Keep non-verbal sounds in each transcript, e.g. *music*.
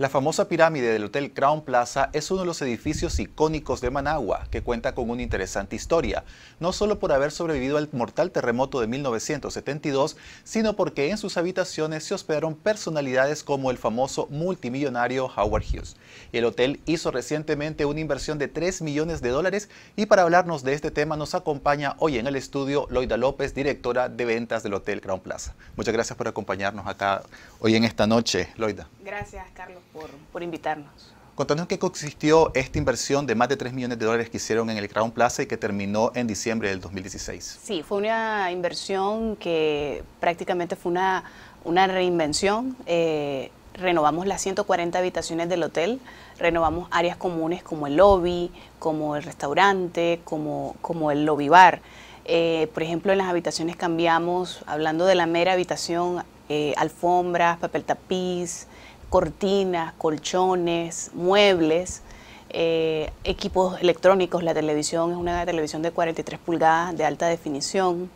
La famosa pirámide del Hotel Crown Plaza es uno de los edificios icónicos de Managua, que cuenta con una interesante historia, no solo por haber sobrevivido al mortal terremoto de 1972, sino porque en sus habitaciones se hospedaron personalidades como el famoso multimillonario Howard Hughes. El hotel hizo recientemente una inversión de 3 millones de dólares y para hablarnos de este tema nos acompaña hoy en el estudio Loida López, directora de ventas del Hotel Crown Plaza. Muchas gracias por acompañarnos acá hoy en esta noche, Loida. Gracias, Carlos por, por invitarnos. Contanos qué consistió esta inversión de más de 3 millones de dólares que hicieron en el Crown Plaza y que terminó en diciembre del 2016. Sí, fue una inversión que prácticamente fue una, una reinvención. Eh, renovamos las 140 habitaciones del hotel, renovamos áreas comunes como el lobby, como el restaurante, como, como el lobby bar. Eh, por ejemplo, en las habitaciones cambiamos, hablando de la mera habitación, eh, alfombras, papel tapiz, cortinas, colchones, muebles, eh, equipos electrónicos, la televisión es una televisión de 43 pulgadas de alta definición,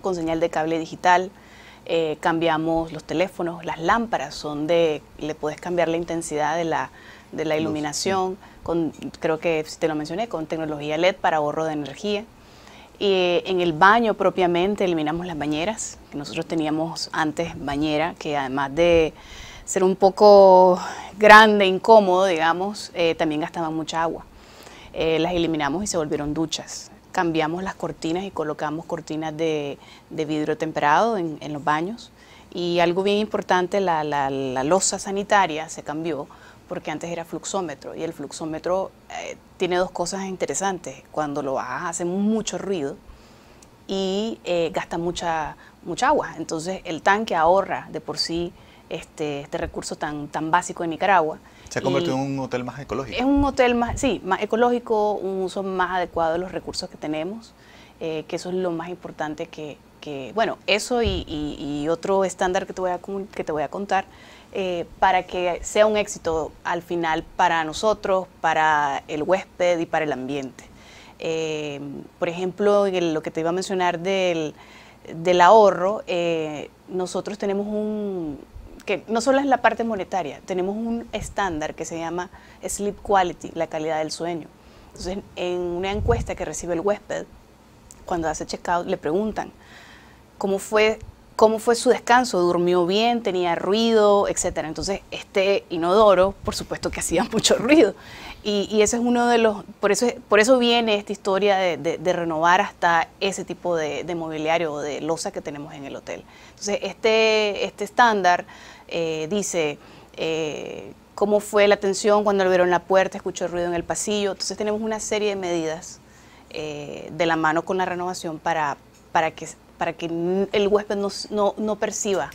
con señal de cable digital, eh, cambiamos los teléfonos, las lámparas son de, le puedes cambiar la intensidad de la, iluminación, con, creo que te lo mencioné, con tecnología LED para ahorro de energía. Y eh, en el baño propiamente eliminamos las bañeras, que nosotros teníamos antes bañera, que además de ser un poco grande, incómodo, digamos, eh, también gastaba mucha agua. Eh, las eliminamos y se volvieron duchas. Cambiamos las cortinas y colocamos cortinas de, vidrio temperado en, los baños. Y algo bien importante, la, losa sanitaria se cambió porque antes era fluxómetro y el fluxómetro eh, tiene dos cosas interesantes. Cuando lo bajas hace mucho ruido y gasta mucha, mucha agua. Entonces el tanque ahorra de por sí este, este, recurso tan, tan básico en Nicaragua. Se ha convertido en un hotel más ecológico. Es un hotel más, sí, más ecológico, un uso más adecuado de los recursos que tenemos, eh, que eso es lo más importante que, bueno, eso y, otro estándar que te voy a, que te voy a contar, eh, para que sea un éxito al final para nosotros, para el huésped y para el ambiente. Eh, por ejemplo, lo que te iba a mencionar del, del ahorro, nosotros tenemos un, no solo es la parte monetaria, tenemos un estándar que se llama sleep quality, la calidad del sueño. Entonces, en una encuesta que recibe el huésped, cuando hace check out le preguntan cómo fue, cómo fue su descanso, durmió bien, tenía ruido, etc. Entonces, este inodoro, por supuesto que hacía *laughs* mucho ruido. Y, y es uno de los, por eso, por eso viene esta historia de, renovar hasta ese tipo de, mobiliario o de losa que tenemos en el hotel. Entonces, este, este estándar eh, dice eh, cómo fue la atención cuando lo la puerta, escuchó ruido en el pasillo. Entonces tenemos una serie de medidas eh, de la mano con la renovación para, para, que, para que el huésped no, no perciba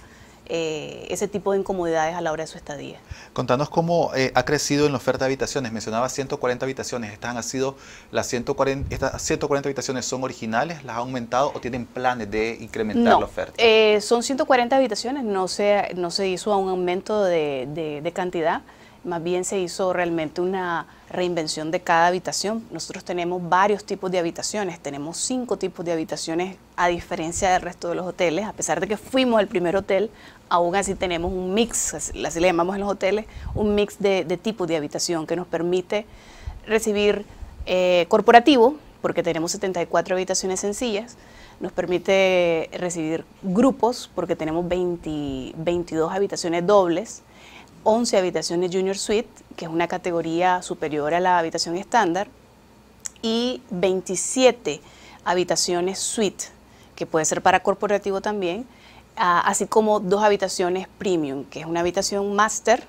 eh, ese tipo de incomodidades a la hora de su estadía. Contanos cómo eh, ha crecido en la oferta de habitaciones. Mencionaba 140 habitaciones. ¿Estas han sido las 140, estas 140 habitaciones son originales? ¿Las ha aumentado o tienen planes de incrementar la oferta? Eh, son 140 habitaciones. No se, no se hizo un aumento de, de cantidad más bien se hizo realmente una reinvención de cada habitación. Nosotros tenemos varios tipos de habitaciones, tenemos cinco tipos de habitaciones a diferencia del resto de los hoteles, a pesar de que fuimos el primer hotel, aún así tenemos un mix, así le llamamos en los hoteles, un mix de, tipos de habitación que nos permite recibir eh, corporativo, porque tenemos 74 habitaciones sencillas, nos permite recibir grupos, porque tenemos 22 habitaciones dobles, 11 habitaciones Junior Suite, que es una categoría superior a la habitación estándar, y 27 habitaciones Suite, que puede ser para corporativo también, así como dos habitaciones Premium, que es una habitación Master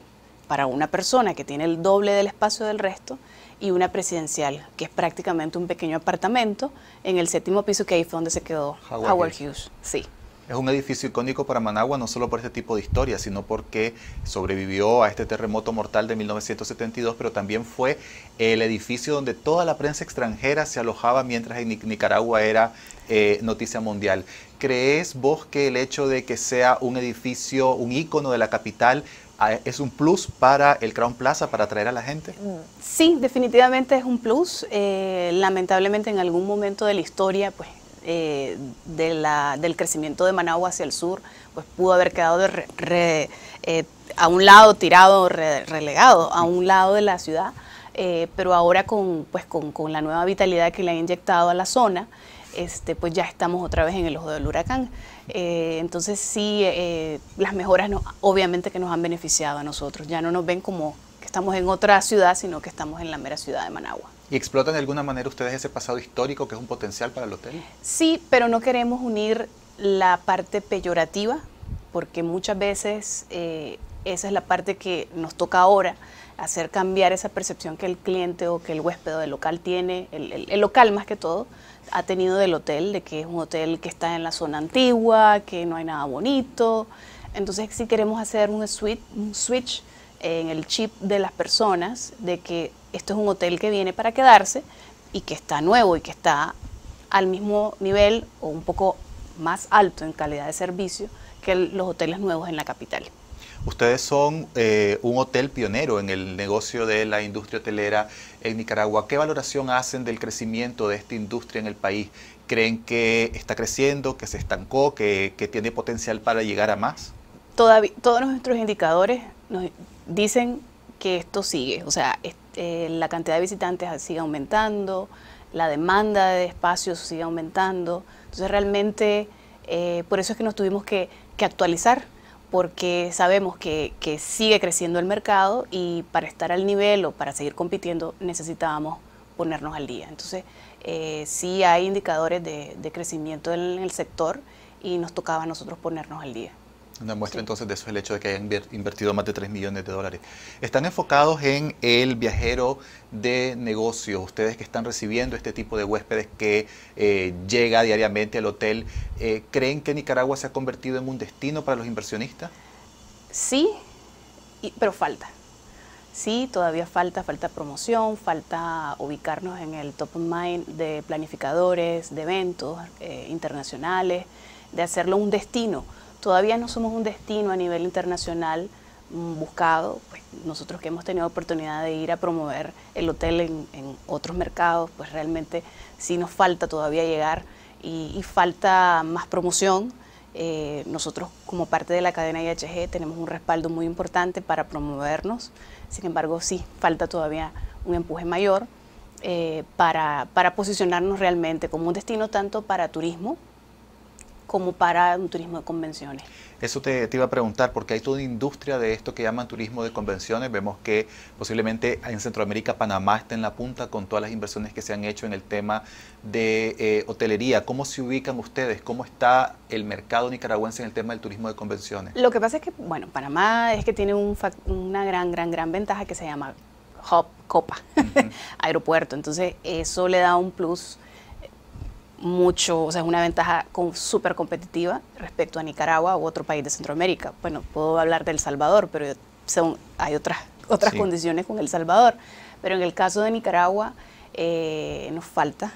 para una persona que tiene el doble del espacio del resto, y una presidencial, que es prácticamente un pequeño apartamento en el séptimo piso, que ahí fue donde se quedó Howard, Hughes. Sí. Es un edificio icónico para Managua no solo por este tipo de historia, sino porque sobrevivió a este terremoto mortal de 1972, pero también fue el edificio donde toda la prensa extranjera se alojaba mientras en Nicaragua era eh, noticia mundial. ¿Crees vos que el hecho de que sea un edificio, un ícono de la capital, ah, es un plus para el Crown Plaza, para atraer a la gente? Sí, definitivamente es un plus. Eh, lamentablemente en algún momento de la historia, pues eh, del crecimiento de Managua hacia el sur, pues pudo haber quedado eh, a un lado tirado, relegado a un lado de la ciudad, eh, pero ahora con, pues la nueva vitalidad que le han inyectado a la zona, este, pues ya estamos otra vez en el ojo del huracán. entonces sí, las mejoras obviamente que nos han beneficiado a nosotros, ya no nos ven como que estamos en otra ciudad, sino que estamos en la mera ciudad de Managua. ¿Y explotan de alguna manera ustedes ese pasado histórico que es un potencial para el hotel? Sí, pero no queremos unir la parte peyorativa, porque muchas veces eh, esa es la parte que nos toca ahora, hacer cambiar esa percepción que el cliente o que el huésped o local tiene, el, local más que todo, ha tenido del hotel, de que es un hotel que está en la zona antigua, que no hay nada bonito. Entonces sí queremos hacer un, un switch en el chip de las personas de que esto es un hotel que viene para quedarse y que está nuevo y que está al mismo nivel o un poco más alto en calidad de servicio que los hoteles nuevos en la capital. Ustedes son eh, un hotel pionero en el negocio de la industria hotelera en Nicaragua. ¿Qué valoración hacen del crecimiento de esta industria en el país? ¿Creen que está creciendo, que se estancó, que, tiene potencial para llegar a más? Todavía, todos nuestros indicadores nos dicen que esto sigue, o sea, eh, la cantidad de visitantes sigue aumentando, la demanda de espacios sigue aumentando, entonces realmente eh, por eso es que nos tuvimos que, actualizar, porque sabemos que, sigue creciendo el mercado y para estar al nivel o para seguir compitiendo necesitábamos ponernos al día. Entonces, eh, sí hay indicadores de, de crecimiento en el sector y nos tocaba a nosotros ponernos al día. Una muestra entonces de eso es el hecho de que hayan invertido más de 3 millones de dólares. Están enfocados en el viajero de negocio, ustedes que están recibiendo este tipo de huéspedes que eh, llega diariamente al hotel, eh, ¿creen que Nicaragua se ha convertido en un destino para los inversionistas? Sí, pero falta. Sí, todavía falta, falta promoción, falta ubicarnos en el top of mind de planificadores, de eventos eh, internacionales, de hacerlo un destino Todavía no somos un destino a nivel internacional mm, buscado. Pues, nosotros que hemos tenido oportunidad de ir a promover el hotel en, otros mercados, pues realmente sí nos falta todavía llegar y, falta más promoción. Eh, nosotros como parte de la cadena IHG tenemos un respaldo muy importante para promovernos, sin embargo sí, falta todavía un empuje mayor eh, para, para posicionarnos realmente como un destino tanto para turismo, como para un turismo de convenciones. Eso te, iba a preguntar, porque hay toda una industria de esto que llaman turismo de convenciones. Vemos que posiblemente en Centroamérica Panamá está en la punta con todas las inversiones que se han hecho en el tema de eh, hotelería. ¿Cómo se ubican ustedes? ¿Cómo está el mercado nicaragüense en el tema del turismo de convenciones? Lo que pasa es que, bueno, Panamá es que tiene una gran, gran, gran ventaja que se llama Hop copa, *laughs* aeropuerto. Entonces, eso le da un plus mucho, o sea, es una ventaja súper competitiva respecto a Nicaragua u otro país de Centroamérica. Bueno, puedo hablar del Salvador, pero hay otras, otras condiciones con El Salvador. Pero en el caso de Nicaragua eh, nos falta.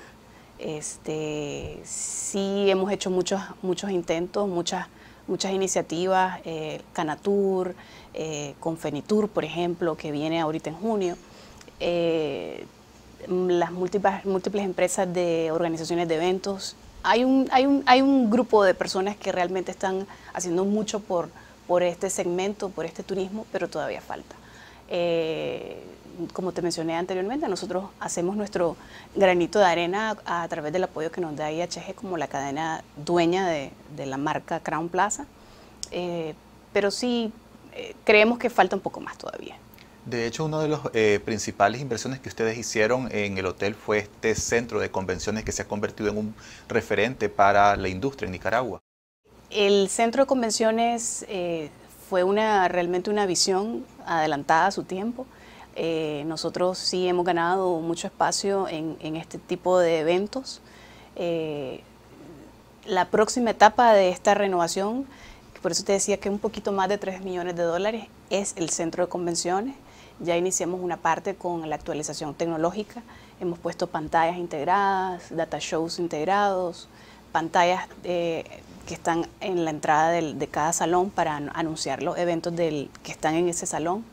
Este, sí hemos hecho muchos, muchos intentos, muchas, muchas iniciativas, eh, Canatur, eh, Confenitur, por ejemplo, que viene ahorita en junio. Mm, las múltiples, múltiples empresas de organizaciones de eventos. Hay un, hay, un, hay un grupo de personas que realmente están haciendo mucho por, por este segmento, por este turismo, pero todavía falta. Eh, como te mencioné anteriormente, nosotros hacemos nuestro granito de arena a, través del apoyo que nos da IHG como la cadena dueña de, de la marca Crown Plaza, eh, pero sí eh, creemos que falta un poco más todavía. De hecho, una de las eh, principales inversiones que ustedes hicieron en el hotel fue este centro de convenciones que se ha convertido en un referente para la industria en Nicaragua. El centro de convenciones eh, fue una, realmente una visión adelantada a su tiempo. Eh, nosotros sí hemos ganado mucho espacio en, en este tipo de eventos. la próxima etapa de esta renovación, por eso te decía que un poquito más de 3 millones de dólares, es el centro de convenciones. Ya iniciamos una parte con la actualización tecnológica. Hemos puesto pantallas integradas, data shows integrados, pantallas eh, que están en la entrada de cada salón para anunciar los eventos del, que están en ese salón.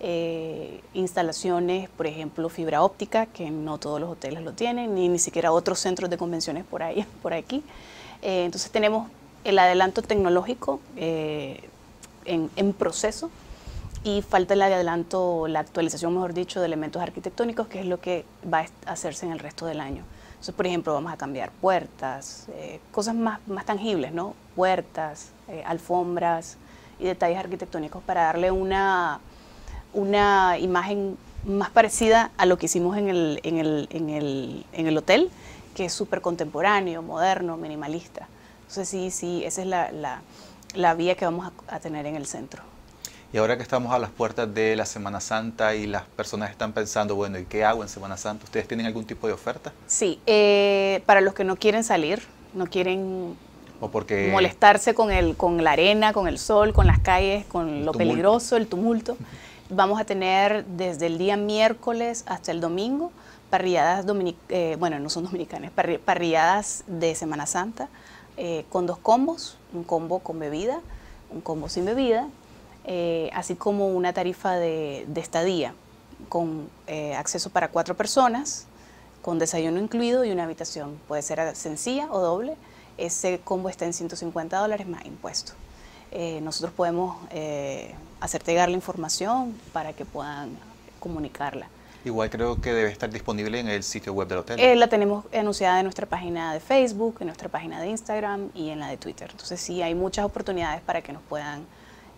Eh, instalaciones, por ejemplo, fibra óptica, que no todos los hoteles lo tienen, ni, ni siquiera otros centros de convenciones por ahí, *laughs* por aquí. Eh, entonces tenemos el adelanto tecnológico en proceso y falta el adelanto, la actualización, mejor dicho, de elementos arquitectónicos, que es lo que va a hacerse en el resto del año. Entonces, por ejemplo, vamos a cambiar puertas, eh, cosas más, tangibles, ¿no? Puertas, eh, alfombras y detalles arquitectónicos para darle una, imagen más parecida a lo que hicimos en el, en el, hotel, que es súper contemporáneo, moderno, minimalista. Entonces, sí, sí, esa es la, vía que vamos a tener en el centro. Y ahora que estamos a las puertas de la Semana Santa y las personas están pensando, bueno, ¿y qué hago en Semana Santa? ¿Ustedes tienen algún tipo de oferta? Sí, eh, para los que no quieren salir, no quieren molestarse con, el, con la arena, con el sol, con las calles, con lo peligroso, el tumulto, vamos a tener desde el día miércoles hasta el domingo parrilladas, dominic eh, bueno, no son parrilladas de Semana Santa eh, con dos combos, un combo con bebida, un combo sin bebida, eh, así como una tarifa de, estadía con eh, acceso para cuatro personas, con desayuno incluido y una habitación. Puede ser sencilla o doble. Ese combo está en 150 dólares más impuesto. Eh, nosotros podemos hacer llegar la información para que puedan comunicarla. Igual creo que debe estar disponible en el sitio web del hotel. la tenemos anunciada en nuestra página de Facebook, en nuestra página de Instagram y en la de Twitter. Entonces sí, hay muchas oportunidades para que nos puedan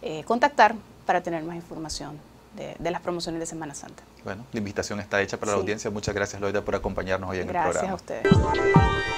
eh, contactar para tener más información de, las promociones de Semana Santa. Bueno, la invitación está hecha para la audiencia. Muchas gracias, Loida, por acompañarnos hoy en el programa. Gracias a ustedes.